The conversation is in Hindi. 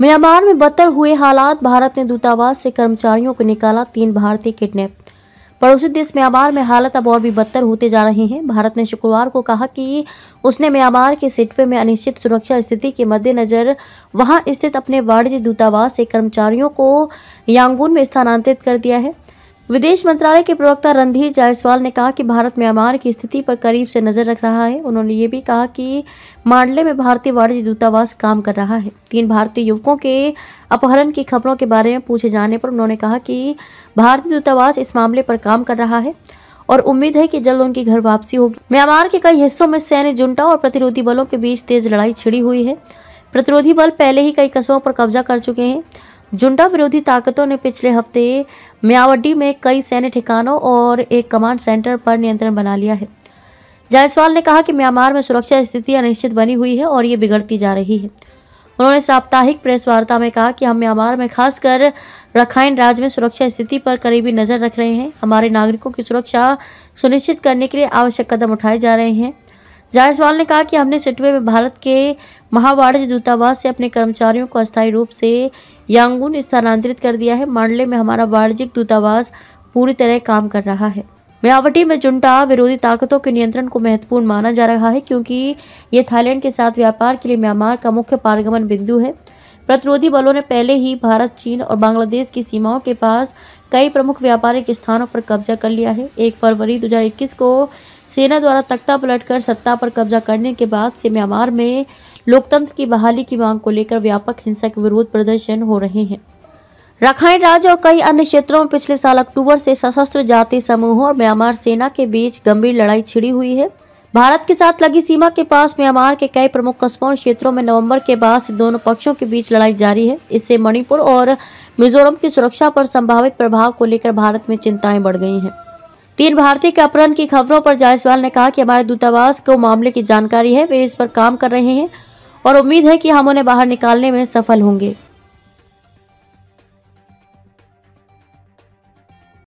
म्यांमार में बदतर हुए हालात भारत ने दूतावास से कर्मचारियों को निकाला तीन भारतीय किडनैप पड़ोसी देश म्यांमार में हालत अब और भी बदतर होते जा रहे हैं भारत ने शुक्रवार को कहा कि उसने म्यांमार के सिटवे में अनिश्चित सुरक्षा स्थिति के मद्देनज़र वहां स्थित अपने वाणिज्य दूतावास से कर्मचारियों को यांगून में स्थानांतरित कर दिया है विदेश मंत्रालय के प्रवक्ता रणधीर जायसवाल ने कहा कि भारत म्यांमार की स्थिति पर करीब से नजर रख रहा है उन्होंने ये भी कहा कि मांडले में भारतीय वाणिज्य दूतावास काम कर रहा है तीन भारतीय युवकों के अपहरण की खबरों के बारे में पूछे जाने पर उन्होंने कहा कि भारतीय दूतावास इस मामले पर काम कर रहा है और उम्मीद है कि जल्द उनकी घर वापसी होगी म्यांमार के कई हिस्सों में सैन्य जुंटा और प्रतिरोधी बलों के बीच तेज लड़ाई छिड़ी हुई है प्रतिरोधी बल पहले ही कई कस्बों पर कब्जा कर चुके हैं जुंडा विरोधी ताकतों ने पिछले हफ्ते मियावटी में कई सैन्य ठिकानों और एक कमांड सेंटर पर नियंत्रण बना लिया है जायसवाल ने कहा कि म्यांमार में सुरक्षा स्थिति अनिश्चित बनी हुई है और ये बिगड़ती जा रही है उन्होंने साप्ताहिक प्रेस वार्ता में कहा कि हम म्यांमार में खासकर रखाइन राज्य में सुरक्षा स्थिति पर करीबी नज़र रख रहे हैं हमारे नागरिकों की सुरक्षा सुनिश्चित करने के लिए आवश्यक कदम उठाए जा रहे हैं जायसवाल ने कहा कि हमने सिटवे में भारत के महावाणिज्य दूतावास से अपने कर्मचारियों को अस्थायी रूप से यांगून स्थानांतरित कर दिया है मांडले में हमारा वाणिज्यिक दूतावास पूरी तरह काम कर रहा है मियावटी में जुंटा विरोधी ताकतों के नियंत्रण को महत्वपूर्ण माना जा रहा है क्योंकि ये थाईलैंड के साथ व्यापार के लिए म्यांमार का मुख्य पारगमन बिंदु है प्रतिरोधी बलों ने पहले ही भारत चीन और बांग्लादेश की सीमाओं के पास कई प्रमुख व्यापारिक स्थानों पर कब्जा कर लिया है एक फरवरी 2021 को सेना द्वारा तख्ता पलटकर सत्ता पर कब्जा करने के बाद से म्यांमार में लोकतंत्र की बहाली की मांग को लेकर व्यापक हिंसा के विरोध प्रदर्शन हो रहे हैं रखाइन राज्य और कई अन्य क्षेत्रों में पिछले साल अक्टूबर से सशस्त्र जाति समूहों और म्यांमार सेना के बीच गंभीर लड़ाई छिड़ी हुई है भारत के साथ लगी सीमा के पास म्यांमार के कई प्रमुख कस्बों और क्षेत्रों में नवंबर के बाद से दोनों पक्षों के बीच लड़ाई जारी है इससे मणिपुर और मिजोरम की सुरक्षा पर संभावित प्रभाव को लेकर भारत में चिंताएं बढ़ गई हैं तीन भारतीय के अपहरण की खबरों पर जायसवाल ने कहा कि हमारे दूतावास को मामले की जानकारी है वे इस पर काम कर रहे हैं और उम्मीद है कि हम उन्हें बाहर निकालने में सफल होंगे